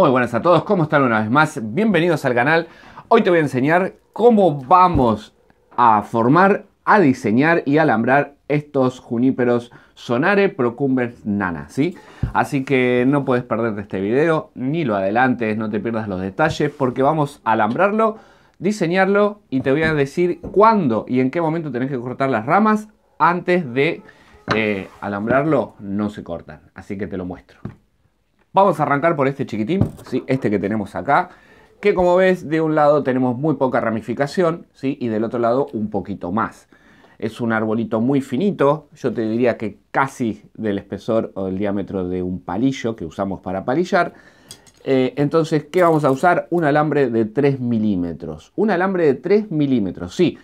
muy buenas a todos, ¿cómo están una vez más? Bienvenidos al canal. Hoy te voy a enseñar cómo vamos a formar, a diseñar y alambrar estos juníperos Sonare Procumbens Nana, ¿sí? Así que no puedes perderte este video, ni lo adelantes, no te pierdas los detalles, porque vamos a alambrarlo, diseñarlo y te voy a decir cuándo y en qué momento tenés que cortar las ramas antes de eh, alambrarlo, no se cortan. Así que te lo muestro. Vamos a arrancar por este chiquitín, ¿sí? este que tenemos acá, que como ves de un lado tenemos muy poca ramificación ¿sí? y del otro lado un poquito más. Es un arbolito muy finito, yo te diría que casi del espesor o el diámetro de un palillo que usamos para palillar. Eh, entonces, ¿qué vamos a usar? Un alambre de 3 milímetros. Un alambre de 3 milímetros, sí.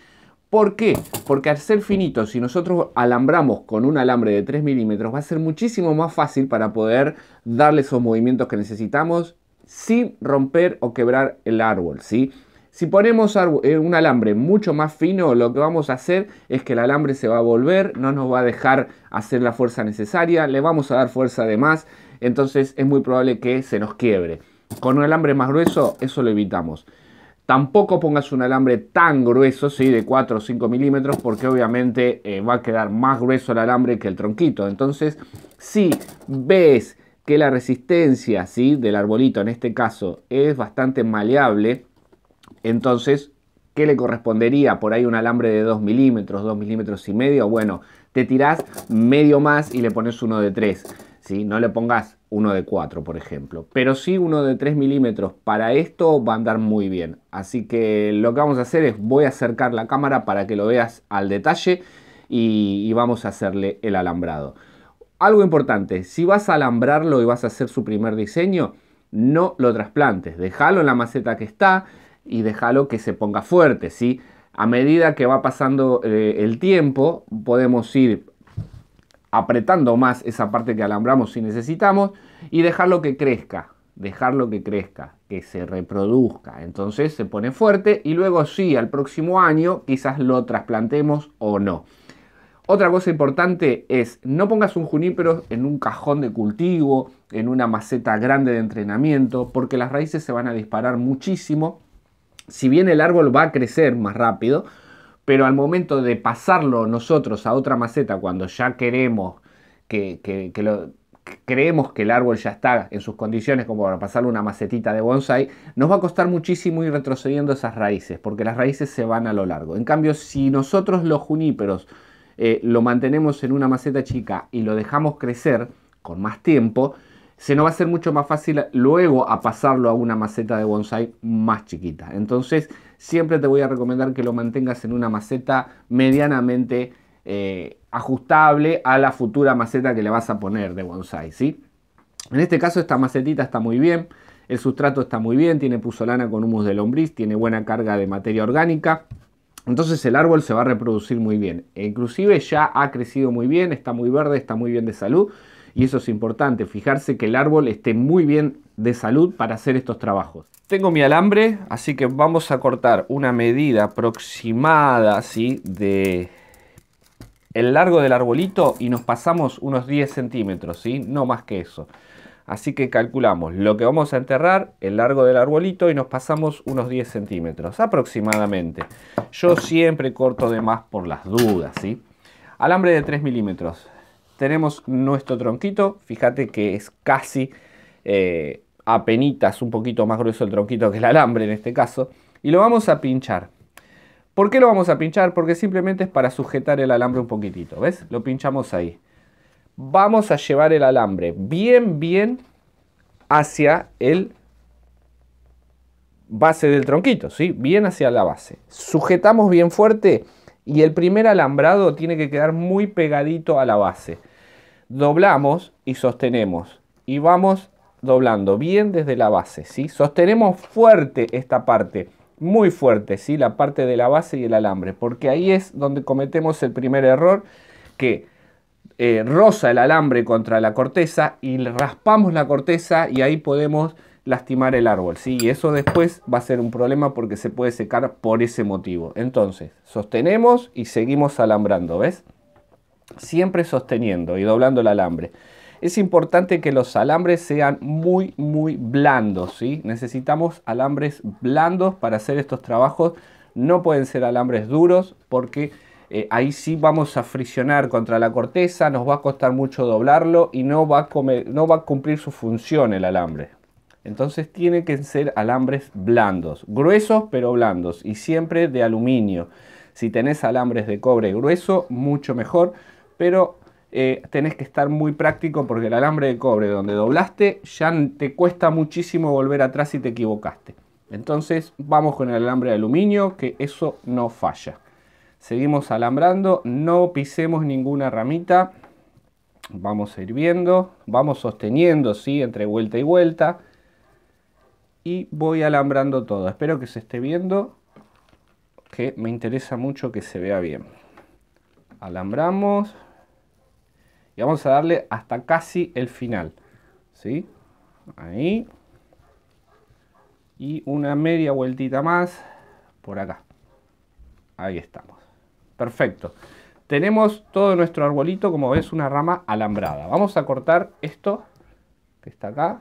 ¿Por qué? Porque al ser finito, si nosotros alambramos con un alambre de 3 milímetros, va a ser muchísimo más fácil para poder darle esos movimientos que necesitamos sin romper o quebrar el árbol, Si ponemos eh, un alambre mucho más fino, lo que vamos a hacer es que el alambre se va a volver, no nos va a dejar hacer la fuerza necesaria, le vamos a dar fuerza de más, entonces es muy probable que se nos quiebre. Con un alambre más grueso eso lo evitamos. Tampoco pongas un alambre tan grueso, ¿sí? de 4 o 5 milímetros, porque obviamente eh, va a quedar más grueso el alambre que el tronquito. Entonces, si ves que la resistencia ¿sí? del arbolito, en este caso, es bastante maleable, entonces, ¿qué le correspondería? Por ahí un alambre de 2 milímetros, 2 milímetros y medio. Bueno, te tirás medio más y le pones uno de 3. ¿sí? No le pongas uno de 4, por ejemplo. Pero sí uno de 3 milímetros. Para esto va a andar muy bien. Así que lo que vamos a hacer es, voy a acercar la cámara para que lo veas al detalle y, vamos a hacerle el alambrado. Algo importante, si vas a alambrarlo y vas a hacer su primer diseño, no lo trasplantes. Déjalo en la maceta que está y déjalo que se ponga fuerte, ¿sí? A medida que va pasando eh, el tiempo, podemos ir apretando más esa parte que alambramos si necesitamos y dejarlo que crezca, dejarlo que crezca, que se reproduzca. Entonces se pone fuerte y luego sí, al próximo año quizás lo trasplantemos o no. Otra cosa importante es no pongas un junípero en un cajón de cultivo, en una maceta grande de entrenamiento, porque las raíces se van a disparar muchísimo. Si bien el árbol va a crecer más rápido, pero al momento de pasarlo nosotros a otra maceta, cuando ya queremos que, creemos que el árbol ya está en sus condiciones como para pasarle una macetita de bonsai, nos va a costar muchísimo ir retrocediendo esas raíces, porque las raíces se van a lo largo. En cambio, si nosotros los juníperos eh, lo mantenemos en una maceta chica y lo dejamos crecer con más tiempo, se nos va a ser mucho más fácil luego a pasarlo a una maceta de bonsai más chiquita. Entonces, siempre te voy a recomendar que lo mantengas en una maceta medianamente eh, ajustable a la futura maceta que le vas a poner de bonsai, ¿sí? En este caso esta macetita está muy bien, el sustrato está muy bien, tiene puzolana con humus de lombriz, tiene buena carga de materia orgánica, entonces el árbol se va a reproducir muy bien. E inclusive ya ha crecido muy bien, está muy verde, está muy bien de salud y eso es importante, fijarse que el árbol esté muy bien de salud para hacer estos trabajos. Tengo mi alambre, así que vamos a cortar una medida aproximada ¿sí? de el largo del arbolito y nos pasamos unos 10 centímetros, ¿sí? no más que eso. Así que calculamos lo que vamos a enterrar, el largo del arbolito y nos pasamos unos 10 centímetros aproximadamente. Yo siempre corto de más por las dudas. ¿sí? Alambre de 3 milímetros tenemos nuestro tronquito. Fíjate que es casi eh, apenitas, un poquito más grueso el tronquito que el alambre en este caso. Y lo vamos a pinchar. ¿Por qué lo vamos a pinchar? Porque simplemente es para sujetar el alambre un poquitito. ¿Ves? Lo pinchamos ahí. Vamos a llevar el alambre bien, bien hacia el base del tronquito, ¿sí? Bien hacia la base. Sujetamos bien fuerte y el primer alambrado tiene que quedar muy pegadito a la base. Doblamos y sostenemos y vamos doblando bien desde la base, ¿sí? Sostenemos fuerte esta parte, muy fuerte, ¿sí? La parte de la base y el alambre, porque ahí es donde cometemos el primer error que eh, roza el alambre contra la corteza y raspamos la corteza y ahí podemos lastimar el árbol, ¿sí? Y eso después va a ser un problema porque se puede secar por ese motivo. Entonces, sostenemos y seguimos alambrando, ¿ves? Siempre sosteniendo y doblando el alambre. Es importante que los alambres sean muy, muy blandos, ¿sí? Necesitamos alambres blandos para hacer estos trabajos. No pueden ser alambres duros porque... Eh, ahí sí vamos a friccionar contra la corteza, nos va a costar mucho doblarlo y no va a cumplir su función el alambre. Entonces tienen que ser alambres blandos, gruesos pero blandos y siempre de aluminio. Si tenés alambres de cobre grueso, mucho mejor, pero eh, tenés que estar muy práctico porque el alambre de cobre donde doblaste ya te cuesta muchísimo volver atrás si te equivocaste. Entonces vamos con el alambre de aluminio, que eso no falla. Seguimos alambrando, no pisemos ninguna ramita. Vamos a vamos sosteniendo, ¿sí? Entre vuelta y vuelta y voy alambrando todo. Espero que se esté viendo, que me interesa mucho que se vea bien. Alambramos y vamos a darle hasta casi el final. ¿Sí? Ahí. Y una media vueltita más por acá. Ahí estamos. Perfecto. Tenemos todo nuestro arbolito, como ves, una rama alambrada. Vamos a cortar esto que está acá.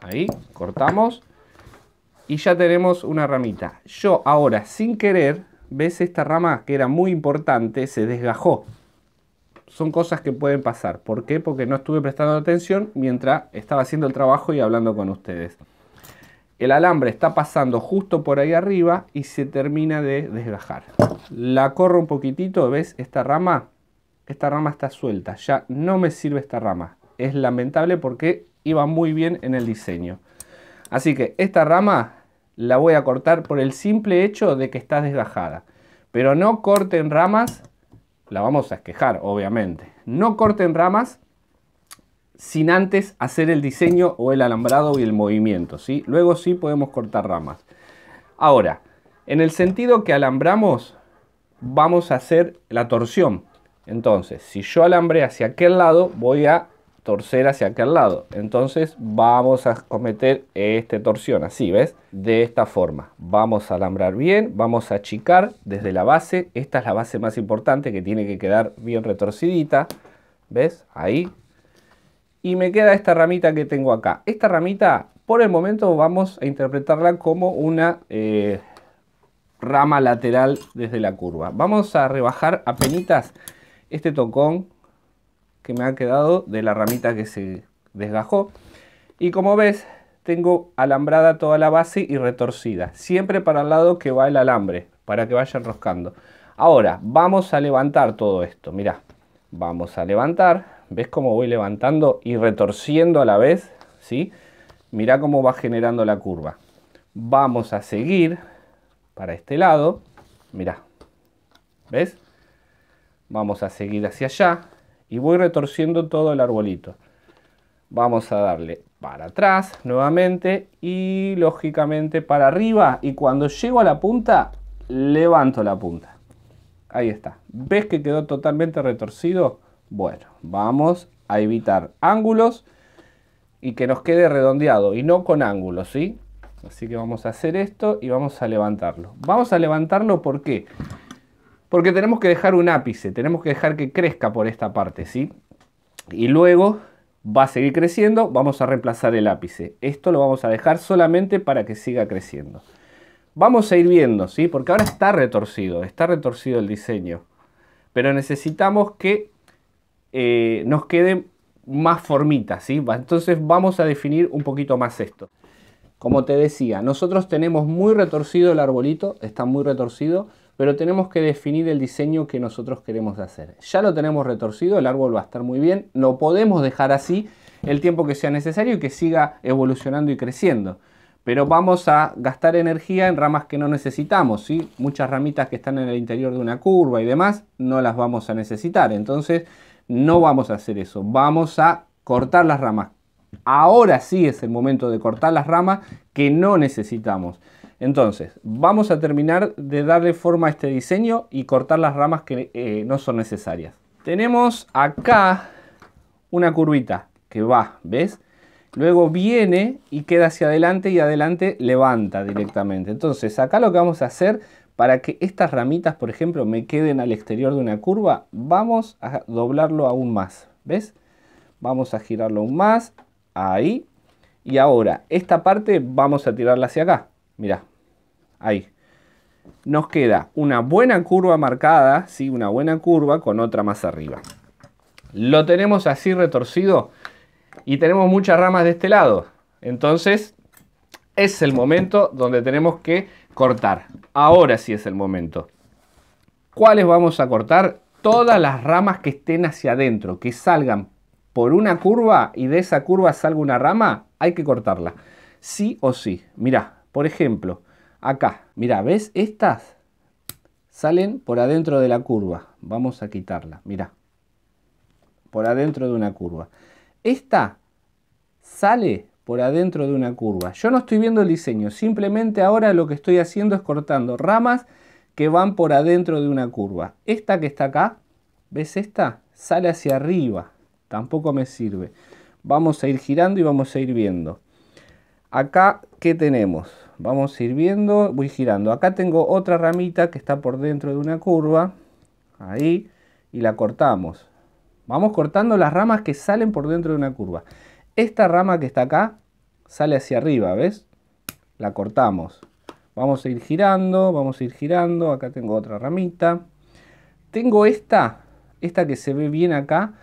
Ahí, cortamos y ya tenemos una ramita. Yo ahora, sin querer, ¿ves esta rama que era muy importante? Se desgajó. Son cosas que pueden pasar. ¿Por qué? Porque no estuve prestando atención mientras estaba haciendo el trabajo y hablando con ustedes. El alambre está pasando justo por ahí arriba y se termina de desgajar. La corro un poquitito, ¿ves esta rama? Esta rama está suelta, ya no me sirve esta rama. Es lamentable porque iba muy bien en el diseño. Así que esta rama la voy a cortar por el simple hecho de que está desgajada. Pero no corten ramas, la vamos a esquejar, obviamente. No corten ramas sin antes hacer el diseño o el alambrado y el movimiento, ¿sí? Luego sí podemos cortar ramas. Ahora, en el sentido que alambramos, vamos a hacer la torsión. Entonces, si yo alambre hacia aquel lado, voy a torcer hacia aquel lado. Entonces vamos a cometer este torsión, así, ¿ves? De esta forma. Vamos a alambrar bien, vamos a achicar desde la base. Esta es la base más importante que tiene que quedar bien retorcidita. ¿Ves? Ahí. Y me queda esta ramita que tengo acá. Esta ramita, por el momento, vamos a interpretarla como una eh, rama lateral desde la curva. Vamos a rebajar a penitas este tocón que me ha quedado de la ramita que se desgajó. Y como ves, tengo alambrada toda la base y retorcida, siempre para el lado que va el alambre, para que vaya enroscando. Ahora, vamos a levantar todo esto, mirá, vamos a levantar, ¿ves cómo voy levantando y retorciendo a la vez? ¿Sí? Mirá cómo va generando la curva. Vamos a seguir para este lado, mirá, ¿ves? Vamos a seguir hacia allá, y voy retorciendo todo el arbolito. Vamos a darle para atrás nuevamente y lógicamente para arriba y cuando llego a la punta levanto la punta. Ahí está. ¿Ves que quedó totalmente retorcido? Bueno, vamos a evitar ángulos y que nos quede redondeado y no con ángulos, ¿sí? Así que vamos a hacer esto y vamos a levantarlo. Vamos a levantarlo porque porque tenemos que dejar un ápice, tenemos que dejar que crezca por esta parte, ¿sí? Y luego va a seguir creciendo, vamos a reemplazar el ápice. Esto lo vamos a dejar solamente para que siga creciendo. Vamos a ir viendo, ¿sí? Porque ahora está retorcido, está retorcido el diseño. Pero necesitamos que eh, nos quede más formita, ¿sí? Entonces vamos a definir un poquito más esto. Como te decía, nosotros tenemos muy retorcido el arbolito, está muy retorcido, pero tenemos que definir el diseño que nosotros queremos hacer. Ya lo tenemos retorcido, el árbol va a estar muy bien, no podemos dejar así el tiempo que sea necesario y que siga evolucionando y creciendo. Pero vamos a gastar energía en ramas que no necesitamos, Muchas ramitas que están en el interior de una curva y demás, no las vamos a necesitar. Entonces, no vamos a hacer eso, vamos a cortar las ramas. Ahora sí es el momento de cortar las ramas que no necesitamos. Entonces, vamos a terminar de darle forma a este diseño y cortar las ramas que eh, no son necesarias. Tenemos acá una curvita que va, ¿ves? Luego viene y queda hacia adelante y adelante levanta directamente. Entonces, acá lo que vamos a hacer para que estas ramitas, por ejemplo, me queden al exterior de una curva, vamos a doblarlo aún más, ¿ves? Vamos a girarlo aún más, ahí. Y ahora, esta parte vamos a tirarla hacia acá, mirá, Ahí. Nos queda una buena curva marcada, ¿sí? una buena curva con otra más arriba. Lo tenemos así retorcido y tenemos muchas ramas de este lado. Entonces es el momento donde tenemos que cortar. Ahora sí es el momento. ¿Cuáles vamos a cortar? Todas las ramas que estén hacia adentro, que salgan por una curva y de esa curva salga una rama, hay que cortarla. Sí o sí. Mirá, por ejemplo, acá. Mira, ¿ves? Estas salen por adentro de la curva. Vamos a quitarla, mira. Por adentro de una curva. Esta sale por adentro de una curva. Yo no estoy viendo el diseño, simplemente ahora lo que estoy haciendo es cortando ramas que van por adentro de una curva. Esta que está acá, ¿ves esta? Sale hacia arriba, tampoco me sirve. Vamos a ir girando y vamos a ir viendo. Acá, ¿qué tenemos? vamos a ir viendo, voy girando. Acá tengo otra ramita que está por dentro de una curva, ahí, y la cortamos. Vamos cortando las ramas que salen por dentro de una curva. Esta rama que está acá sale hacia arriba, ¿ves? La cortamos. Vamos a ir girando, vamos a ir girando. Acá tengo otra ramita. Tengo esta, esta que se ve bien acá.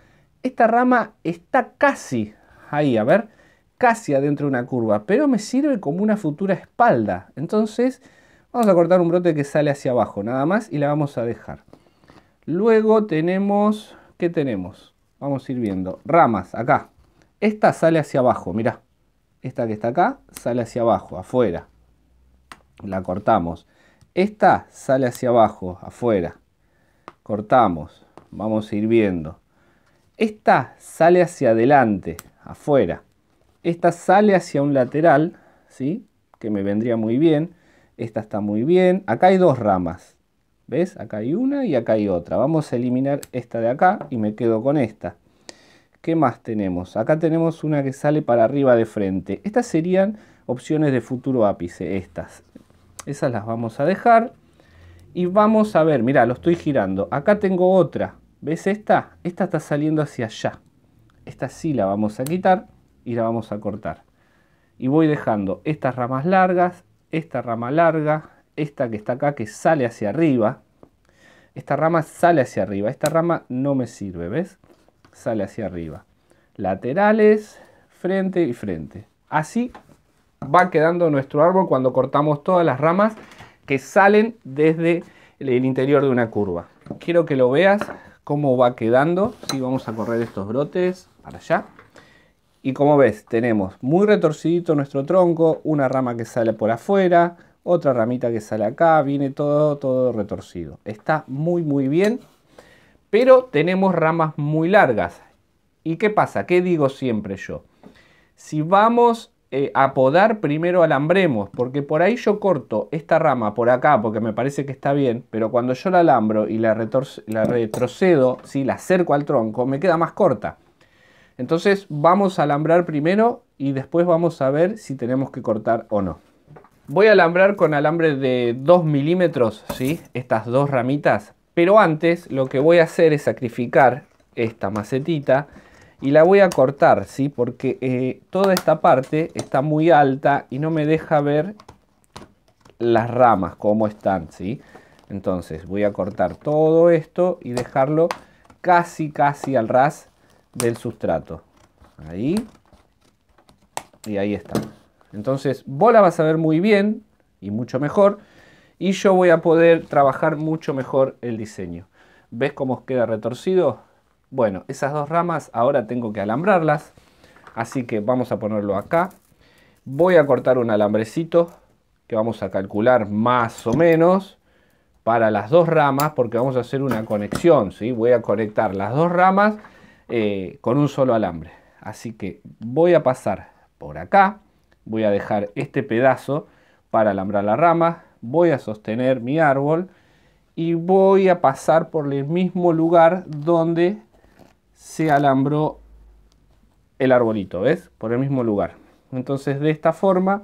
Esta rama está casi ahí, a ver casi adentro de una curva, pero me sirve como una futura espalda. Entonces vamos a cortar un brote que sale hacia abajo nada más y la vamos a dejar. Luego tenemos, ¿qué tenemos? Vamos a ir viendo, ramas acá. Esta sale hacia abajo, mira Esta que está acá sale hacia abajo, afuera. La cortamos. Esta sale hacia abajo, afuera. Cortamos. Vamos a ir viendo. Esta sale hacia adelante, afuera. Esta sale hacia un lateral, ¿sí? Que me vendría muy bien. Esta está muy bien. Acá hay dos ramas. ¿Ves? Acá hay una y acá hay otra. Vamos a eliminar esta de acá y me quedo con esta. ¿Qué más tenemos? Acá tenemos una que sale para arriba de frente. Estas serían opciones de futuro ápice, estas. Esas las vamos a dejar. Y vamos a ver, mirá, lo estoy girando. Acá tengo otra. ¿Ves esta? Esta está saliendo hacia allá. Esta sí la vamos a quitar y la vamos a cortar. Y voy dejando estas ramas largas, esta rama larga, esta que está acá que sale hacia arriba. Esta rama sale hacia arriba, esta rama no me sirve, ¿ves? Sale hacia arriba. Laterales, frente y frente. Así va quedando nuestro árbol cuando cortamos todas las ramas que salen desde el interior de una curva. Quiero que lo veas cómo va quedando. Si vamos a correr estos brotes para allá. Y como ves, tenemos muy retorcidito nuestro tronco, una rama que sale por afuera, otra ramita que sale acá, viene todo, todo retorcido. Está muy, muy bien, pero tenemos ramas muy largas. ¿Y qué pasa? ¿Qué digo siempre yo? Si vamos eh, a podar, primero alambremos, porque por ahí yo corto esta rama por acá, porque me parece que está bien, pero cuando yo la alambro y la, retrocedo, si la acerco al tronco, me queda más corta. Entonces vamos a alambrar primero y después vamos a ver si tenemos que cortar o no. Voy a alambrar con alambre de 2 milímetros, ¿sí? Estas dos ramitas. Pero antes lo que voy a hacer es sacrificar esta macetita y la voy a cortar, ¿sí? Porque eh, toda esta parte está muy alta y no me deja ver las ramas, como están, ¿sí? Entonces voy a cortar todo esto y dejarlo casi, casi al ras del sustrato. Ahí. Y ahí está Entonces, vos la vas a ver muy bien y mucho mejor. Y yo voy a poder trabajar mucho mejor el diseño. ¿Ves cómo queda retorcido? Bueno, esas dos ramas ahora tengo que alambrarlas. Así que vamos a ponerlo acá. Voy a cortar un alambrecito que vamos a calcular más o menos para las dos ramas porque vamos a hacer una conexión. ¿sí? Voy a conectar las dos ramas eh, con un solo alambre. Así que voy a pasar por acá, voy a dejar este pedazo para alambrar la rama, voy a sostener mi árbol y voy a pasar por el mismo lugar donde se alambró el arbolito, ¿ves? Por el mismo lugar. Entonces de esta forma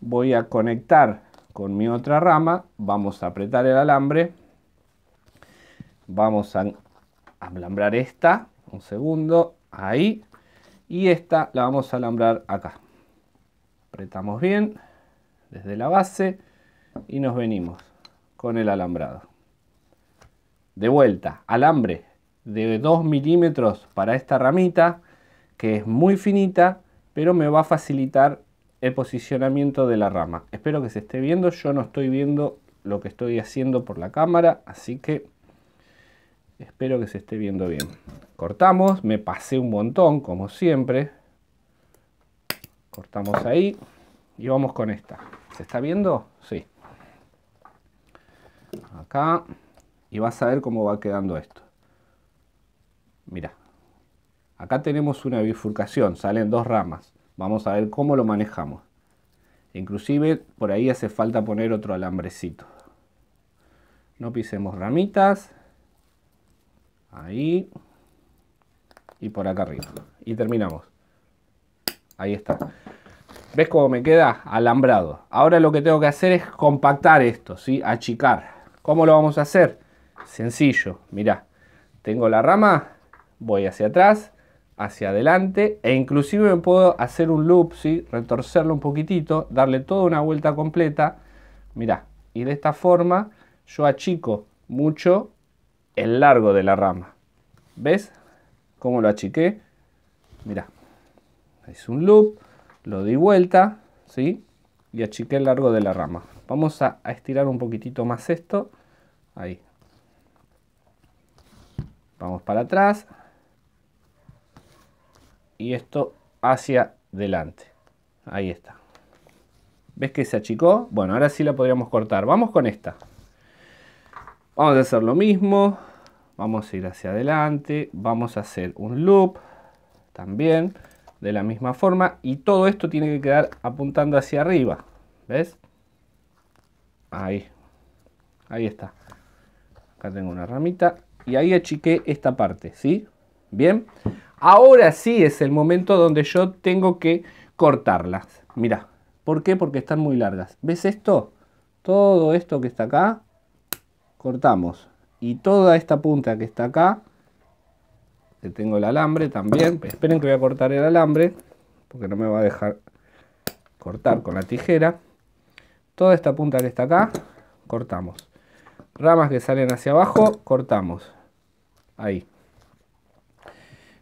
voy a conectar con mi otra rama, vamos a apretar el alambre, vamos a alambrar esta un segundo, ahí, y esta la vamos a alambrar acá. Apretamos bien desde la base y nos venimos con el alambrado. De vuelta, alambre de 2 milímetros para esta ramita, que es muy finita, pero me va a facilitar el posicionamiento de la rama. Espero que se esté viendo, yo no estoy viendo lo que estoy haciendo por la cámara, así que Espero que se esté viendo bien. Cortamos, me pasé un montón, como siempre. Cortamos ahí y vamos con esta. ¿Se está viendo? Sí. Acá. Y vas a ver cómo va quedando esto. Mira. Acá tenemos una bifurcación, salen dos ramas. Vamos a ver cómo lo manejamos. Inclusive por ahí hace falta poner otro alambrecito. No pisemos ramitas. Ahí. Y por acá arriba. Y terminamos. Ahí está. ¿Ves cómo me queda? Alambrado. Ahora lo que tengo que hacer es compactar esto, ¿sí? Achicar. ¿Cómo lo vamos a hacer? Sencillo. Mirá. Tengo la rama. Voy hacia atrás. Hacia adelante. E inclusive me puedo hacer un loop, ¿sí? Retorcerlo un poquitito. Darle toda una vuelta completa. Mirá. Y de esta forma yo achico mucho el largo de la rama. ¿Ves? Cómo lo achiqué. mira es un loop, lo di vuelta, ¿sí? Y achiqué el largo de la rama. Vamos a, a estirar un poquitito más esto. Ahí. Vamos para atrás. Y esto hacia delante. Ahí está. ¿Ves que se achicó? Bueno, ahora sí la podríamos cortar. Vamos con esta. Vamos a hacer lo mismo. Vamos a ir hacia adelante. Vamos a hacer un loop también de la misma forma. Y todo esto tiene que quedar apuntando hacia arriba. ¿Ves? Ahí. Ahí está. Acá tengo una ramita. Y ahí achiqué esta parte. ¿Sí? Bien. Ahora sí es el momento donde yo tengo que cortarlas. Mira, ¿Por qué? Porque están muy largas. ¿Ves esto? Todo esto que está acá cortamos. Y toda esta punta que está acá, que tengo el alambre también, esperen que voy a cortar el alambre, porque no me va a dejar cortar con la tijera. Toda esta punta que está acá, cortamos. Ramas que salen hacia abajo, cortamos. Ahí.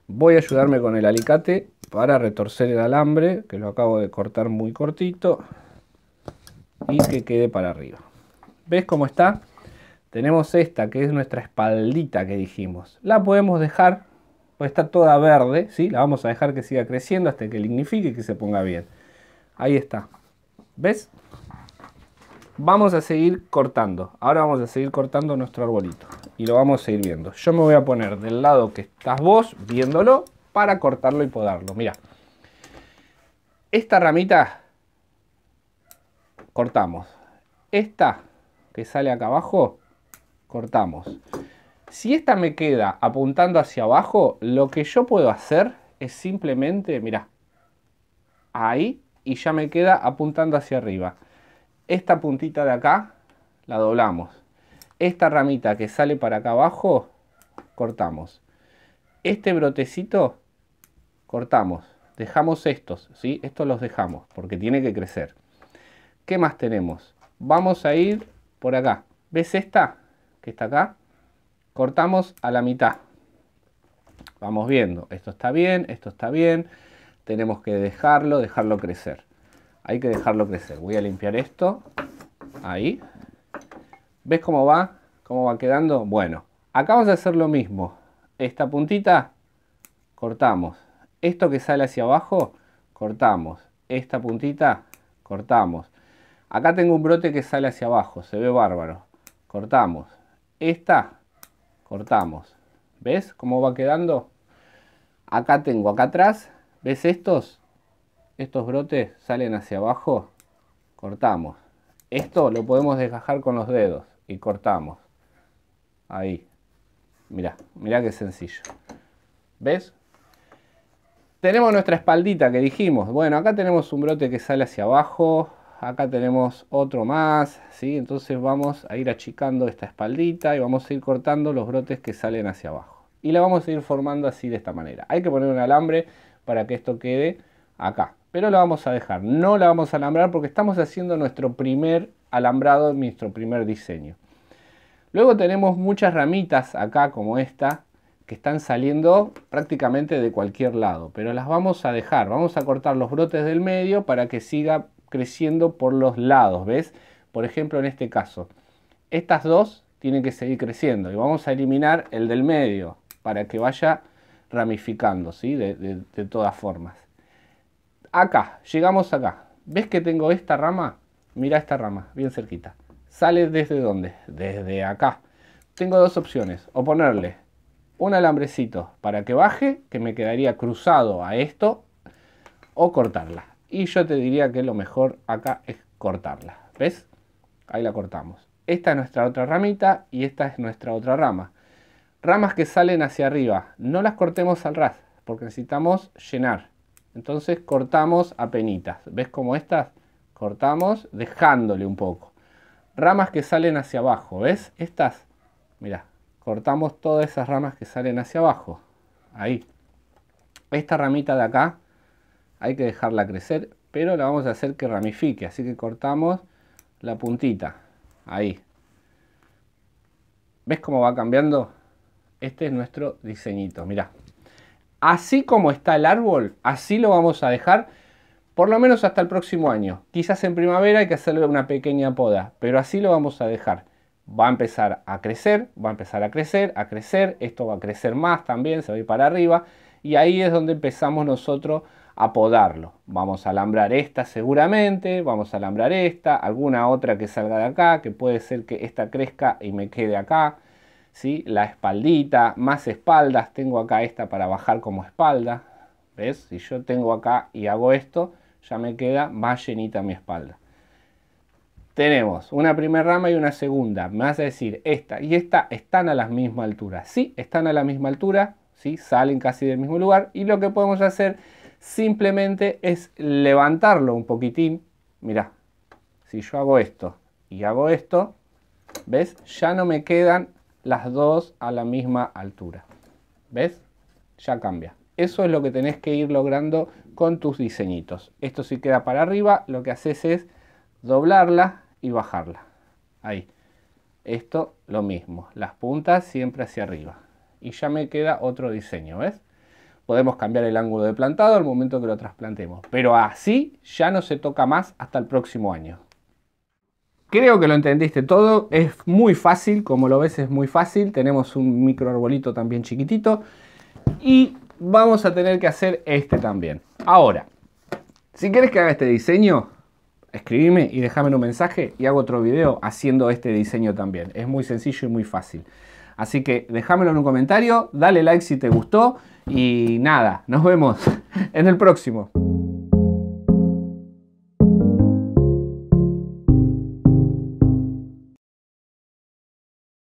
Voy a ayudarme con el alicate para retorcer el alambre, que lo acabo de cortar muy cortito. Y que quede para arriba. ¿Ves cómo está? Tenemos esta que es nuestra espaldita que dijimos. La podemos dejar, pues está toda verde, ¿sí? La vamos a dejar que siga creciendo hasta que lignifique y que se ponga bien. Ahí está. ¿Ves? Vamos a seguir cortando. Ahora vamos a seguir cortando nuestro arbolito. Y lo vamos a seguir viendo. Yo me voy a poner del lado que estás vos, viéndolo, para cortarlo y podarlo. Mira. Esta ramita cortamos. Esta que sale acá abajo cortamos. Si esta me queda apuntando hacia abajo, lo que yo puedo hacer es simplemente, mira ahí y ya me queda apuntando hacia arriba. Esta puntita de acá la doblamos. Esta ramita que sale para acá abajo, cortamos. Este brotecito, cortamos. Dejamos estos, ¿sí? Estos los dejamos porque tiene que crecer. ¿Qué más tenemos? Vamos a ir por acá. ¿Ves esta? que está acá, cortamos a la mitad. Vamos viendo, esto está bien, esto está bien, tenemos que dejarlo, dejarlo crecer. Hay que dejarlo crecer. Voy a limpiar esto, ahí. ¿Ves cómo va? ¿Cómo va quedando? Bueno, acá vamos a hacer lo mismo. Esta puntita, cortamos. Esto que sale hacia abajo, cortamos. Esta puntita, cortamos. Acá tengo un brote que sale hacia abajo, se ve bárbaro. Cortamos esta, cortamos. ¿Ves cómo va quedando? Acá tengo, acá atrás, ¿ves estos? Estos brotes salen hacia abajo, cortamos. Esto lo podemos desgajar con los dedos y cortamos. Ahí. Mirá, mirá qué sencillo. ¿Ves? Tenemos nuestra espaldita que dijimos. Bueno, acá tenemos un brote que sale hacia abajo, acá tenemos otro más, ¿sí? entonces vamos a ir achicando esta espaldita y vamos a ir cortando los brotes que salen hacia abajo. Y la vamos a ir formando así de esta manera. Hay que poner un alambre para que esto quede acá, pero la vamos a dejar, no la vamos a alambrar porque estamos haciendo nuestro primer alambrado, nuestro primer diseño. Luego tenemos muchas ramitas acá como esta, que están saliendo prácticamente de cualquier lado, pero las vamos a dejar, vamos a cortar los brotes del medio para que siga creciendo por los lados, ¿ves? Por ejemplo, en este caso, estas dos tienen que seguir creciendo y vamos a eliminar el del medio para que vaya ramificando, ¿sí? De, todas formas. Acá, llegamos acá. ¿Ves que tengo esta rama? Mira esta rama, bien cerquita. ¿Sale desde dónde? Desde acá. Tengo dos opciones, o ponerle un alambrecito para que baje, que me quedaría cruzado a esto, o cortarla. Y yo te diría que lo mejor acá es cortarla. ¿Ves? Ahí la cortamos. Esta es nuestra otra ramita y esta es nuestra otra rama. Ramas que salen hacia arriba. No las cortemos al ras porque necesitamos llenar. Entonces cortamos a penitas. ¿Ves como estas? Cortamos dejándole un poco. Ramas que salen hacia abajo. ¿Ves? Estas. Mira, cortamos todas esas ramas que salen hacia abajo. Ahí. Esta ramita de acá hay que dejarla crecer, pero la vamos a hacer que ramifique, así que cortamos la puntita, ahí. ¿Ves cómo va cambiando? Este es nuestro diseñito, mirá. Así como está el árbol, así lo vamos a dejar por lo menos hasta el próximo año. Quizás en primavera hay que hacerle una pequeña poda, pero así lo vamos a dejar. Va a empezar a crecer, va a empezar a crecer, a crecer, esto va a crecer más también, se va a ir para arriba y ahí es donde empezamos nosotros apodarlo, podarlo. Vamos a alambrar esta seguramente, vamos a alambrar esta, alguna otra que salga de acá, que puede ser que esta crezca y me quede acá. si, La espaldita, más espaldas, tengo acá esta para bajar como espalda. ¿Ves? Si yo tengo acá y hago esto, ya me queda más llenita mi espalda. Tenemos una primera rama y una segunda. Me vas a decir, esta y esta están a la misma altura. si, están a la misma altura, si, salen casi del mismo lugar. Y lo que podemos hacer simplemente es levantarlo un poquitín. Mirá, si yo hago esto y hago esto, ¿ves? Ya no me quedan las dos a la misma altura. ¿Ves? Ya cambia. Eso es lo que tenés que ir logrando con tus diseñitos. Esto si queda para arriba, lo que haces es doblarla y bajarla. Ahí. Esto lo mismo. Las puntas siempre hacia arriba. Y ya me queda otro diseño, ¿ves? podemos cambiar el ángulo de plantado al momento que lo trasplantemos. Pero así ya no se toca más hasta el próximo año. Creo que lo entendiste todo, es muy fácil, como lo ves es muy fácil, tenemos un micro arbolito también chiquitito y vamos a tener que hacer este también. Ahora, si quieres que haga este diseño, escribime y déjame un mensaje y hago otro video haciendo este diseño también. Es muy sencillo y muy fácil. Así que déjamelo en un comentario, dale like si te gustó y nada, nos vemos en el próximo.